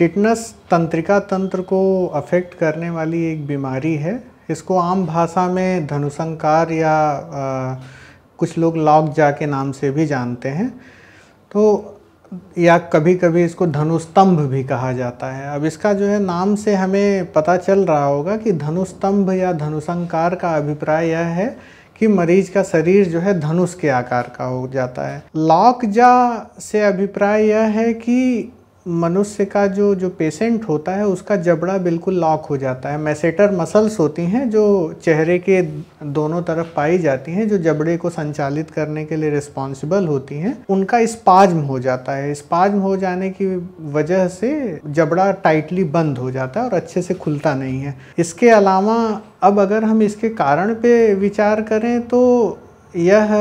tetanus तंत्रिका तंत्र को अफेक्ट करने वाली एक बीमारी है इसको आम भाषा में धनुसंकार या आ, कुछ लोग लॉक जा के नाम से भी जानते हैं तो या कभी कभी इसको धनुस्तंभ भी कहा जाता है अब इसका जो है नाम से हमें पता चल रहा होगा कि धनुस्तंभ या धनुसंकार का अभिप्राय यह है कि मरीज का शरीर जो है धनुष के आकार का हो जाता है लॉक जा से अभिप्राय यह है कि मनुष्य का जो जो पेशेंट होता है उसका जबड़ा बिल्कुल लॉक हो जाता है मैसेटर मसल्स होती हैं जो चेहरे के दोनों तरफ पाई जाती हैं जो जबड़े को संचालित करने के लिए रिस्पॉन्सिबल होती हैं उनका स्पाज्म हो जाता है स्पाज्म हो जाने की वजह से जबड़ा टाइटली बंद हो जाता है और अच्छे से खुलता नहीं है इसके अलावा अब अगर हम इसके कारण पे विचार करें तो यह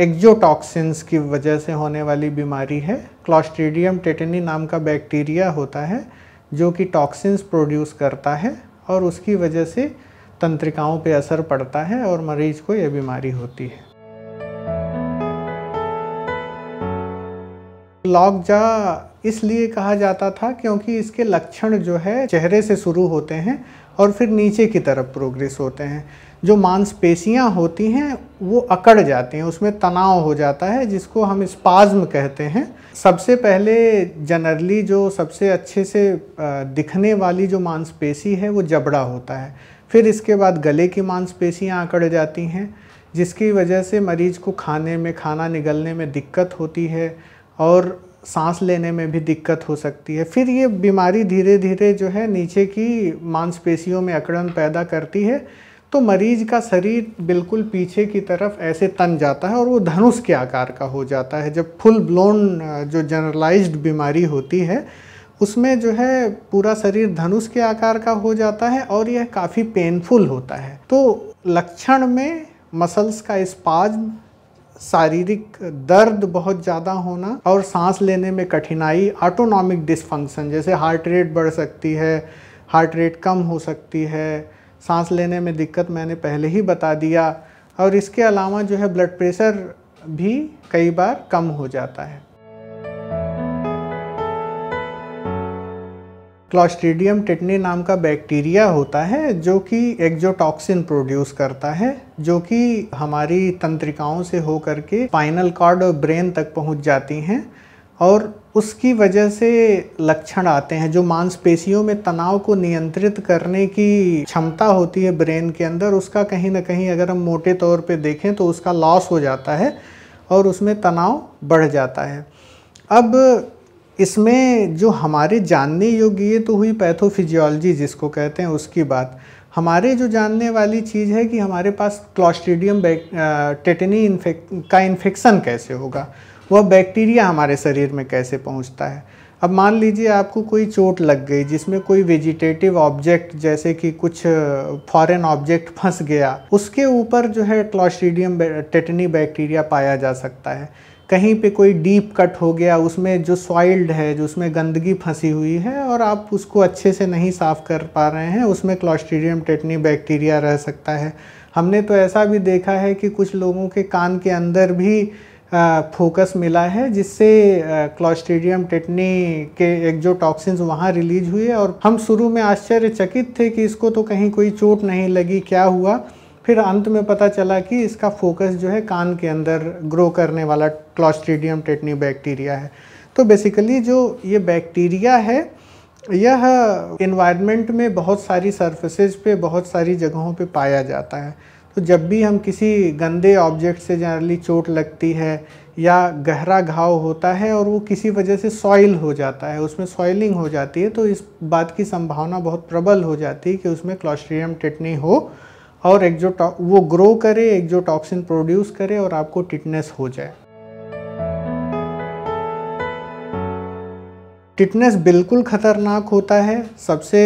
एक्जोटॉक्सिन्स की वजह से होने वाली बीमारी है क्लॉस्ट्रीडियम टेटनी नाम का बैक्टीरिया होता है जो कि टॉक्सिन्स प्रोड्यूस करता है और उसकी वजह से तंत्रिकाओं पे असर पड़ता है और मरीज को यह बीमारी होती है लॉकजा इसलिए कहा जाता था क्योंकि इसके लक्षण जो है चेहरे से शुरू होते हैं और फिर नीचे की तरफ प्रोग्रेस होते हैं जो मांसपेशियां होती हैं वो अकड़ जाती हैं उसमें तनाव हो जाता है जिसको हम स्पाज्म कहते हैं सबसे पहले जनरली जो सबसे अच्छे से दिखने वाली जो मांसपेशी है वो जबड़ा होता है फिर इसके बाद गले की मांसपेशियाँ अकड़ जाती हैं जिसकी वजह से मरीज को खाने में खाना निगलने में दिक्कत होती है और सांस लेने में भी दिक्कत हो सकती है फिर ये बीमारी धीरे धीरे जो है नीचे की मांसपेशियों में अकड़न पैदा करती है तो मरीज का शरीर बिल्कुल पीछे की तरफ ऐसे तन जाता है और वो धनुष के आकार का हो जाता है जब फुल ब्लोन जो जनरलाइज्ड बीमारी होती है उसमें जो है पूरा शरीर धनुष के आकार का हो जाता है और यह काफ़ी पेनफुल होता है तो लक्षण में मसल्स का स्पाज शारीरिक दर्द बहुत ज़्यादा होना और सांस लेने में कठिनाई ऑटोनॉमिक डिसफंक्शन जैसे हार्ट रेट बढ़ सकती है हार्ट रेट कम हो सकती है सांस लेने में दिक्कत मैंने पहले ही बता दिया और इसके अलावा जो है ब्लड प्रेशर भी कई बार कम हो जाता है क्लॉस्ट्रीडियम टिटनी नाम का बैक्टीरिया होता है जो कि एक्जोटॉक्सिन प्रोड्यूस करता है जो कि हमारी तंत्रिकाओं से होकर के स्पाइनल कॉर्ड और ब्रेन तक पहुंच जाती हैं और उसकी वजह से लक्षण आते हैं जो मांसपेशियों में तनाव को नियंत्रित करने की क्षमता होती है ब्रेन के अंदर उसका कहीं ना कहीं अगर हम मोटे तौर पे देखें तो उसका लॉस हो जाता है और उसमें तनाव बढ़ जाता है अब इसमें जो हमारे जानने योग्य ये तो हुई पैथोफिजियोलॉजी जिसको कहते हैं उसकी बात हमारे जो जानने वाली चीज़ है कि हमारे पास क्लॉस्ट्रीडियम टेटनी इन्फेक् का इन्फेक्शन कैसे होगा वह बैक्टीरिया हमारे शरीर में कैसे पहुंचता है अब मान लीजिए आपको कोई चोट लग गई जिसमें कोई वेजिटेटिव ऑब्जेक्ट जैसे कि कुछ फॉरेन ऑब्जेक्ट फंस गया उसके ऊपर जो है क्लॉस्ट्रीडियम टेटनी बैक्टीरिया पाया जा सकता है कहीं पे कोई डीप कट हो गया उसमें जो सॉइल्ड है जो उसमें गंदगी फंसी हुई है और आप उसको अच्छे से नहीं साफ़ कर पा रहे हैं उसमें क्लॉस्ट्रीडियम टेटनी बैक्टीरिया रह सकता है हमने तो ऐसा भी देखा है कि कुछ लोगों के कान के अंदर भी फोकस मिला है जिससे क्लॉस्ट्रीडियम टेटनी के एक जो टॉक्सिन्स वहाँ रिलीज हुए और हम शुरू में आश्चर्यचकित थे कि इसको तो कहीं कोई चोट नहीं लगी क्या हुआ फिर अंत में पता चला कि इसका फोकस जो है कान के अंदर ग्रो करने वाला क्लॉस्ट्रीडियम टेटनी बैक्टीरिया है तो बेसिकली जो ये बैक्टीरिया है यह इन्वायरमेंट में बहुत सारी सरफेसेस पे बहुत सारी जगहों पे पाया जाता है तो जब भी हम किसी गंदे ऑब्जेक्ट से जनरली चोट लगती है या गहरा घाव होता है और वो किसी वजह से सॉइल हो जाता है उसमें सॉइलिंग हो जाती है तो इस बात की संभावना बहुत प्रबल हो जाती है कि उसमें क्लॉस्ट्रियम टिटनी हो और एक्जोटॉ वो ग्रो करे एक्जोटॉक्सिन प्रोड्यूस करे और आपको टिटनेस हो जाए टिटनेस बिल्कुल ख़तरनाक होता है सबसे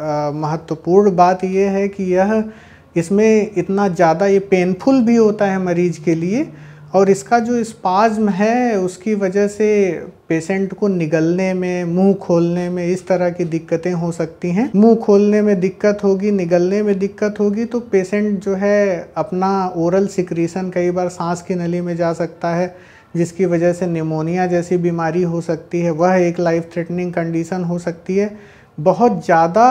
महत्वपूर्ण बात यह है कि यह इसमें इतना ज़्यादा ये पेनफुल भी होता है मरीज़ के लिए और इसका जो स्पाज्म है उसकी वजह से पेशेंट को निगलने में मुंह खोलने में इस तरह की दिक्कतें हो सकती हैं मुंह खोलने में दिक्कत होगी निगलने में दिक्कत होगी तो पेशेंट जो है अपना ओरल सिक्रीशन कई बार सांस की नली में जा सकता है जिसकी वजह से निमोनिया जैसी बीमारी हो सकती है वह एक लाइफ थ्रेटनिंग कंडीशन हो सकती है बहुत ज़्यादा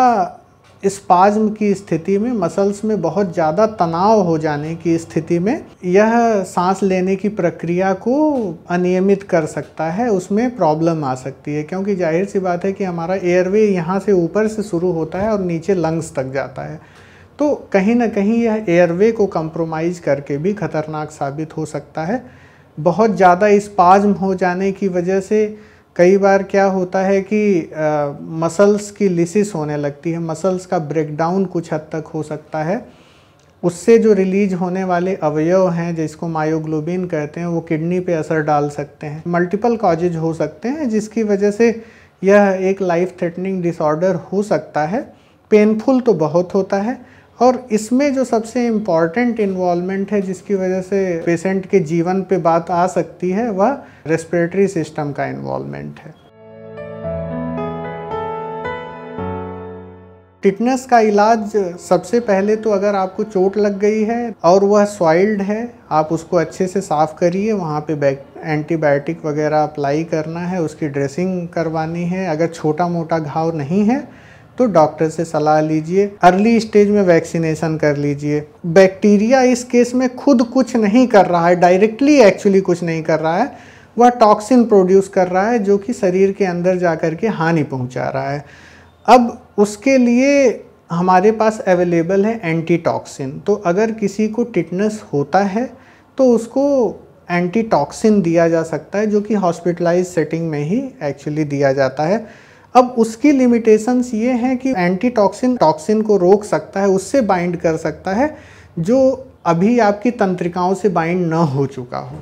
स्पाज्म की स्थिति में मसल्स में बहुत ज़्यादा तनाव हो जाने की स्थिति में यह सांस लेने की प्रक्रिया को अनियमित कर सकता है उसमें प्रॉब्लम आ सकती है क्योंकि जाहिर सी बात है कि हमारा एयरवे यहाँ से ऊपर से शुरू होता है और नीचे लंग्स तक जाता है तो कहीं ना कहीं यह एयरवे को कंप्रोमाइज़ करके भी खतरनाक साबित हो सकता है बहुत ज़्यादा स्पाज्म हो जाने की वजह से कई बार क्या होता है कि मसल्स की लिसिस होने लगती है मसल्स का ब्रेकडाउन कुछ हद तक हो सकता है उससे जो रिलीज होने वाले अवयव हैं जिसको मायोग्लोबिन कहते हैं वो किडनी पे असर डाल सकते हैं मल्टीपल कॉजेज हो सकते हैं जिसकी वजह से यह एक लाइफ थ्रेटनिंग डिसऑर्डर हो सकता है पेनफुल तो बहुत होता है और इसमें जो सबसे इम्पॉर्टेंट इन्वॉल्वमेंट है जिसकी वजह से पेशेंट के जीवन पे बात आ सकती है वह रेस्पिरेटरी सिस्टम का इन्वॉल्वमेंट है टिटनेस का इलाज सबसे पहले तो अगर आपको चोट लग गई है और वह स्वाइल्ड है आप उसको अच्छे से साफ़ करिए वहाँ पे बैक एंटीबायोटिक वगैरह अप्लाई करना है उसकी ड्रेसिंग करवानी है अगर छोटा मोटा घाव नहीं है तो डॉक्टर से सलाह लीजिए अर्ली स्टेज में वैक्सीनेशन कर लीजिए बैक्टीरिया इस केस में खुद कुछ नहीं कर रहा है डायरेक्टली एक्चुअली कुछ नहीं कर रहा है वह टॉक्सिन प्रोड्यूस कर रहा है जो कि शरीर के अंदर जा कर के हानि पहुँचा रहा है अब उसके लिए हमारे पास अवेलेबल है एंटी टॉक्सिन तो अगर किसी को टिटनेस होता है तो उसको एंटीटॉक्सिन दिया जा सकता है जो कि हॉस्पिटलाइज सेटिंग में ही एक्चुअली दिया जाता है अब उसकी लिमिटेशंस ये हैं कि एंटी टॉक्सिन टॉक्सिन को रोक सकता है उससे बाइंड कर सकता है जो अभी आपकी तंत्रिकाओं से बाइंड ना हो चुका हो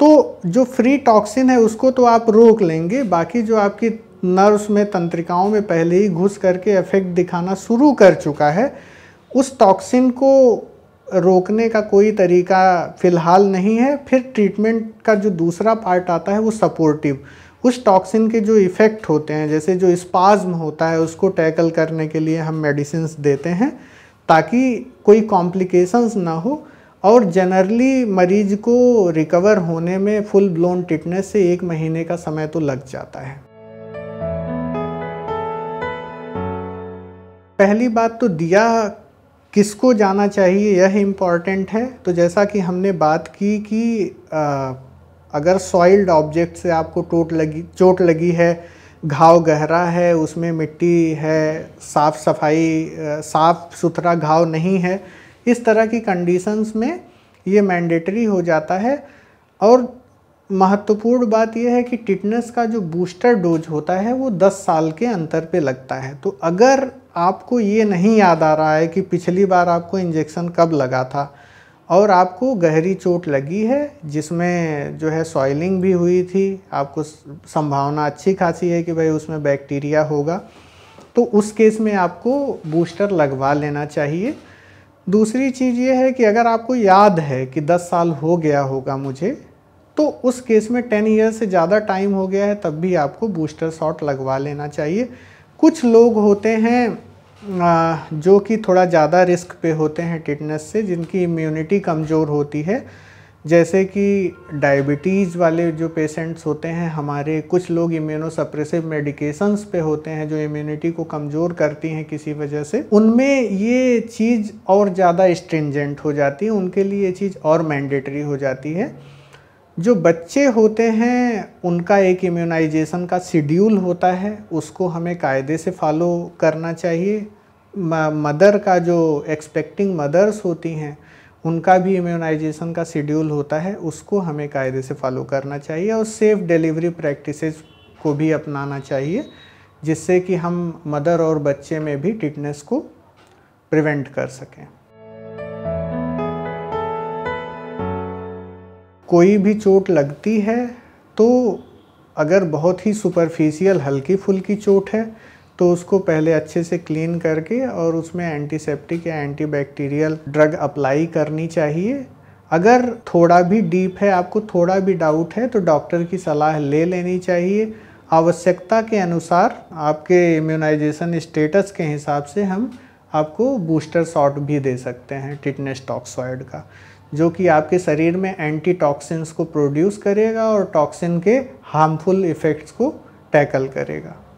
तो जो फ्री टॉक्सिन है उसको तो आप रोक लेंगे बाकी जो आपकी नर्व्स में तंत्रिकाओं में पहले ही घुस करके इफेक्ट दिखाना शुरू कर चुका है उस टॉक्सिन को रोकने का कोई तरीका फ़िलहाल नहीं है फिर ट्रीटमेंट का जो दूसरा पार्ट आता है वो सपोर्टिव उस टॉक्सिन के जो इफ़ेक्ट होते हैं जैसे जो स्पाज्म होता है उसको टैकल करने के लिए हम मेडिसिन देते हैं ताकि कोई कॉम्प्लिकेशंस ना हो और जनरली मरीज को रिकवर होने में फुल ब्लोन टिटनेस से एक महीने का समय तो लग जाता है पहली बात तो दिया किसको जाना चाहिए यह इम्पॉर्टेंट है तो जैसा कि हमने बात की कि आ, अगर सॉइल्ड ऑब्जेक्ट से आपको टोट लगी चोट लगी है घाव गहरा है उसमें मिट्टी है साफ़ सफाई साफ़ सुथरा घाव नहीं है इस तरह की कंडीशंस में ये मैंडेटरी हो जाता है और महत्वपूर्ण बात यह है कि टिटनेस का जो बूस्टर डोज होता है वो 10 साल के अंतर पे लगता है तो अगर आपको ये नहीं याद आ रहा है कि पिछली बार आपको इंजेक्शन कब लगा था और आपको गहरी चोट लगी है जिसमें जो है सॉइलिंग भी हुई थी आपको संभावना अच्छी खासी है कि भाई उसमें बैक्टीरिया होगा तो उस केस में आपको बूस्टर लगवा लेना चाहिए दूसरी चीज़ ये है कि अगर आपको याद है कि 10 साल हो गया होगा मुझे तो उस केस में 10 ईयर से ज़्यादा टाइम हो गया है तब भी आपको बूस्टर शॉट लगवा लेना चाहिए कुछ लोग होते हैं जो कि थोड़ा ज़्यादा रिस्क पे होते हैं टिटनेस से जिनकी इम्यूनिटी कमज़ोर होती है जैसे कि डायबिटीज़ वाले जो पेशेंट्स होते हैं हमारे कुछ लोग इम्यूनो सप्रेसिव मेडिकेशंस पे होते हैं जो इम्यूनिटी को कमज़ोर करती हैं किसी वजह से उनमें ये चीज़ और ज़्यादा स्ट्रिंजेंट हो जाती है उनके लिए ये चीज़ और मैंडेटरी हो जाती है जो बच्चे होते हैं उनका एक इम्यूनाइजेशन का शेड्यूल होता है उसको हमें कायदे से फॉलो करना चाहिए मदर का जो एक्सपेक्टिंग मदर्स होती हैं उनका भी इम्यूनाइजेशन का शेड्यूल होता है उसको हमें कायदे से फॉलो करना चाहिए और सेफ़ डिलीवरी प्रैक्टिसेस को भी अपनाना चाहिए जिससे कि हम मदर और बच्चे में भी टिटनेस को प्रिवेंट कर सकें कोई भी चोट लगती है तो अगर बहुत ही सुपरफिशियल हल्की फुल्की चोट है तो उसको पहले अच्छे से क्लीन करके और उसमें एंटीसेप्टिक या एंटीबैक्टीरियल ड्रग अप्लाई करनी चाहिए अगर थोड़ा भी डीप है आपको थोड़ा भी डाउट है तो डॉक्टर की सलाह ले लेनी चाहिए आवश्यकता के अनुसार आपके इम्यूनाइजेशन स्टेटस के हिसाब से हम आपको बूस्टर शॉट भी दे सकते हैं टिटनेस टॉक्सॉइड का जो कि आपके शरीर में एंटी टॉक्सिन्स को प्रोड्यूस करेगा और टॉक्सिन के हार्मफुल इफ़ेक्ट्स को टैकल करेगा